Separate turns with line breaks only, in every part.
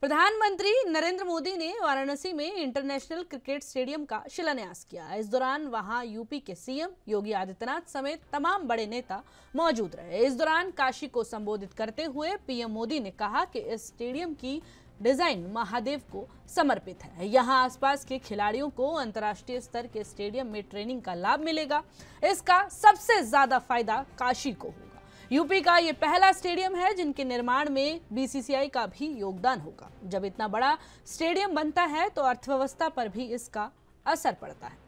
प्रधानमंत्री नरेंद्र मोदी ने वाराणसी में इंटरनेशनल क्रिकेट स्टेडियम का शिलान्यास किया इस दौरान वहां यूपी के सीएम योगी आदित्यनाथ समेत तमाम बड़े नेता मौजूद रहे इस दौरान काशी को संबोधित करते हुए पीएम मोदी ने कहा कि इस स्टेडियम की डिजाइन महादेव को समर्पित है यहाँ आसपास के खिलाड़ियों को अंतर्राष्ट्रीय स्तर के स्टेडियम में ट्रेनिंग का लाभ मिलेगा इसका सबसे ज्यादा फायदा काशी को हो यूपी का ये पहला स्टेडियम है जिनके निर्माण में बीसीसीआई का भी योगदान होगा जब इतना बड़ा स्टेडियम बनता है तो अर्थव्यवस्था पर भी इसका असर पड़ता है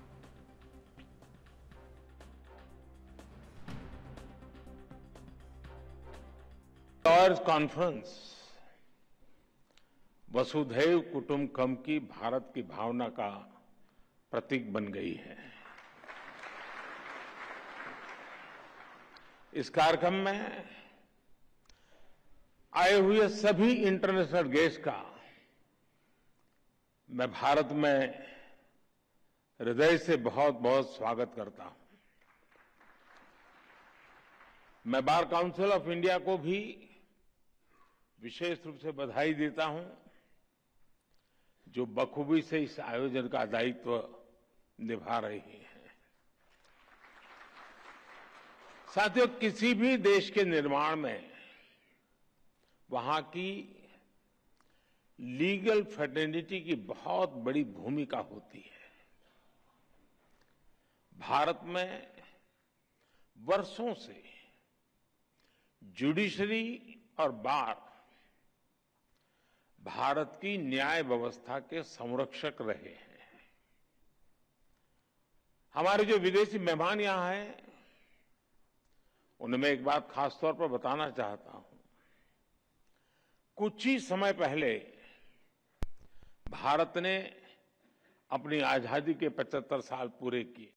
कॉन्फ्रेंस वसुधैव कुटुंबकम की भारत की भावना का प्रतीक बन गई है इस कार्यक्रम में आए हुए सभी इंटरनेशनल गेस्ट का मैं भारत में हृदय से बहुत बहुत स्वागत करता हूं मैं बार काउंसिल ऑफ इंडिया को भी विशेष रूप से बधाई देता हूं जो बखूबी से इस आयोजन का दायित्व निभा रही है साथियों किसी भी देश के निर्माण में वहां की लीगल फेटर्निटी की बहुत बड़ी भूमिका होती है भारत में वर्षों से जुडिशरी और बार भारत की न्याय व्यवस्था के संरक्षक रहे हैं हमारे जो विदेशी मेहमान यहां हैं उन्हें मैं एक बात खास तौर पर बताना चाहता हूं कुछ ही समय पहले भारत ने अपनी आजादी के 75 साल पूरे किए